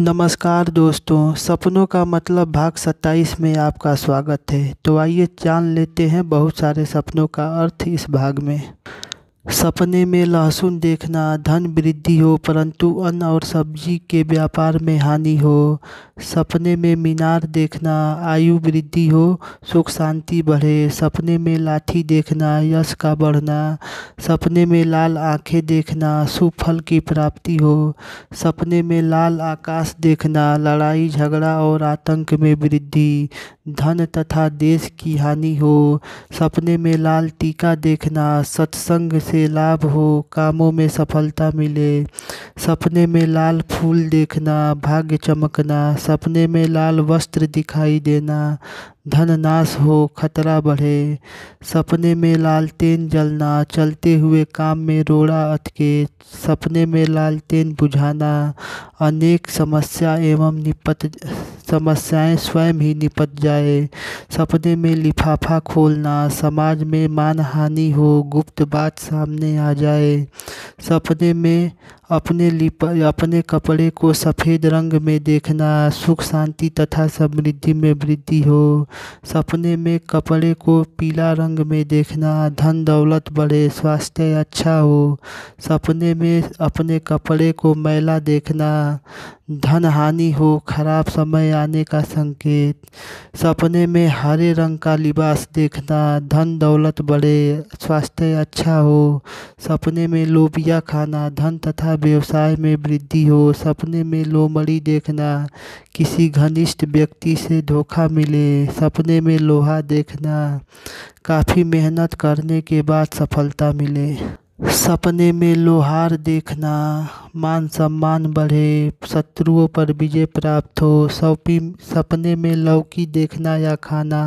नमस्कार दोस्तों सपनों का मतलब भाग 27 में आपका स्वागत है तो आइए जान लेते हैं बहुत सारे सपनों का अर्थ इस भाग में सपने में लहसुन देखना धन वृद्धि हो परंतु अन्न और सब्जी के व्यापार में हानि हो सपने में मीनार देखना आयु वृद्धि हो सुख शांति बढ़े सपने में लाठी देखना यश का बढ़ना सपने में लाल आंखें देखना सुफल की प्राप्ति हो सपने में लाल आकाश देखना लड़ाई झगड़ा और आतंक में वृद्धि धन तथा देश की हानि हो सपने में लाल टीका देखना सत्संग से लाभ हो कामों में सफलता मिले सपने में लाल फूल देखना भाग्य चमकना सपने में लाल वस्त्र दिखाई देना धन नाश हो खतरा बढ़े सपने में लालटेन जलना चलते हुए काम में रोड़ा अटके सपने में लालटेन बुझाना अनेक समस्या एवं निपट समस्याएं स्वयं ही निपट जाए सपने में लिफाफा खोलना समाज में मानहानि हो गुप्त बात सामने आ जाए सपने में अपने लिप अपने कपड़े को सफ़ेद रंग में देखना सुख शांति तथा समृद्धि में वृद्धि हो सपने में कपड़े को पीला रंग में देखना धन दौलत बढ़े स्वास्थ्य अच्छा हो सपने में अपने कपड़े को मैला देखना धन हानि हो खराब समय आने का संकेत सपने में हरे रंग का लिबास देखना धन दौलत बढ़े स्वास्थ्य अच्छा हो सपने में लोबिया खाना धन तथा व्यवसाय में वृद्धि हो सपने में लोमड़ी देखना किसी घनिष्ठ व्यक्ति से धोखा मिले सप सपने में लोहा देखना काफ़ी मेहनत करने के बाद सफलता मिले सपने में लोहार देखना मान सम्मान बढ़े शत्रुओं पर विजय प्राप्त हो सौपी सपने में लौकी देखना या खाना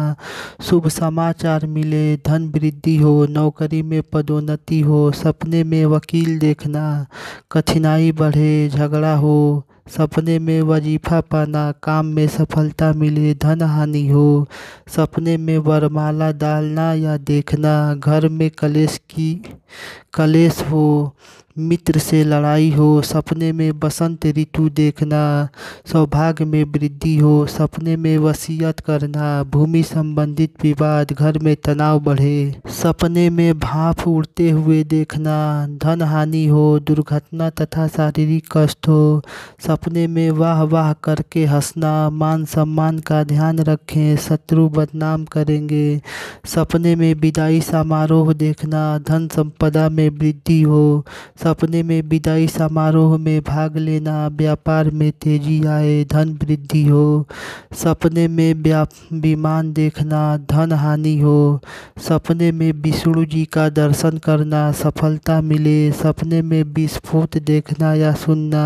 शुभ समाचार मिले धन वृद्धि हो नौकरी में पदोन्नति हो सपने में वकील देखना कठिनाई बढ़े झगड़ा हो सपने में वजीफा पाना काम में सफलता मिले धन हानि हो सपने में वरमाला डालना या देखना घर में कलेश की कलेश हो मित्र से लड़ाई हो सपने में बसंत ऋतु देखना सौभाग्य में वृद्धि हो सपने में वसीयत करना भूमि संबंधित विवाद घर में तनाव बढ़े सपने में भाप उड़ते हुए देखना धन हानि हो दुर्घटना तथा शारीरिक कष्ट हो सपने में वाह वाह करके हंसना मान सम्मान का ध्यान रखें शत्रु बदनाम करेंगे सपने में विदाई समारोह देखना धन संपदा में में वृद्धि हो सपने में विदाई समारोह में भाग लेना व्यापार में तेजी आए धन वृद्धि हो सपने में विमान देखना धन हानि हो सपने में विष्णु जी का दर्शन करना सफलता मिले सपने में विस्फोट देखना या सुनना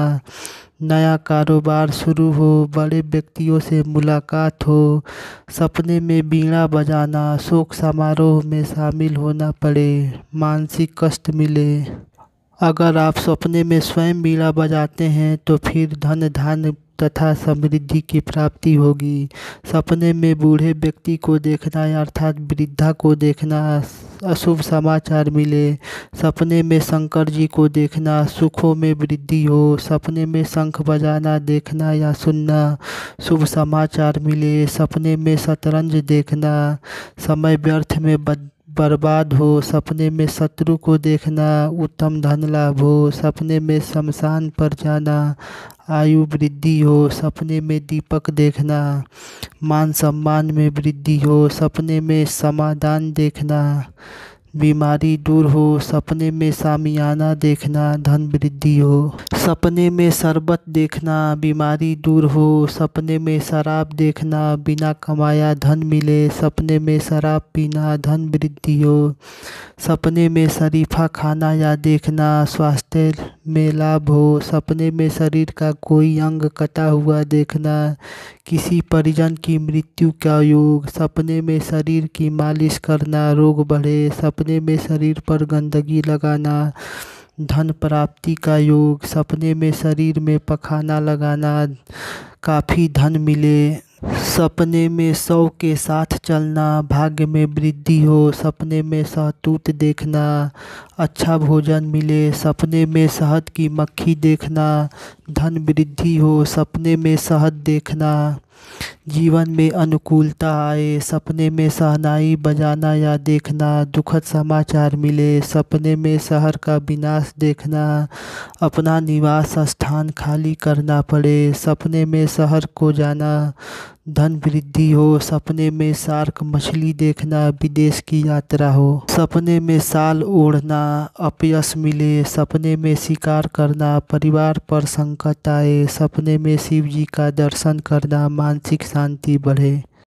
नया कारोबार शुरू हो बड़े व्यक्तियों से मुलाकात हो सपने में बीड़ा बजाना शोक समारोह में शामिल होना पड़े मानसिक कष्ट मिले अगर आप सपने में स्वयं बीड़ा बजाते हैं तो फिर धन धान तथा समृद्धि की प्राप्ति होगी सपने में बूढ़े व्यक्ति को देखना अर्थात वृद्धा को देखना अशुभ समाचार मिले सपने में शंकर जी को देखना सुखों में वृद्धि हो सपने में शंख बजाना देखना या सुनना शुभ समाचार मिले सपने में शतरंज देखना समय व्यर्थ में बद बर्बाद हो सपने में शत्रु को देखना उत्तम धन लाभ हो सपने में शमशान पर जाना आयु वृद्धि हो सपने में दीपक देखना मान सम्मान में वृद्धि हो सपने में समाधान देखना बीमारी दूर हो सपने में सामियाना देखना धन वृद्धि हो सपने में शरबत देखना बीमारी दूर हो सपने में शराब देखना बिना कमाया धन मिले सपने में शराब पीना धन वृद्धि हो सपने में शरीफा खाना या देखना स्वास्थ्य में लाभ हो सपने में शरीर का कोई अंग कटा हुआ देखना किसी परिजन की मृत्यु का योग सपने में शरीर की मालिश करना रोग बढ़े सपने में शरीर पर गंदगी लगाना धन प्राप्ति का योग सपने में शरीर में पखाना लगाना काफ़ी धन मिले सपने में सौ के साथ चलना भाग्य में वृद्धि हो सपने में सहतूत देखना अच्छा भोजन मिले सपने में शहद की मक्खी देखना धन वृद्धि हो सपने में शहद देखना जीवन में अनुकूलता आए सपने में सहनाई बजाना या देखना दुखद समाचार मिले सपने में शहर का विनाश देखना अपना निवास स्थान खाली करना पड़े सपने में शहर को जाना धन वृद्धि हो सपने में शार्क मछली देखना विदेश की यात्रा हो सपने में साल ओढ़ना अपयस मिले सपने में शिकार करना परिवार पर संकट आए सपने में शिव जी का दर्शन करना मानसिक शांति बढ़े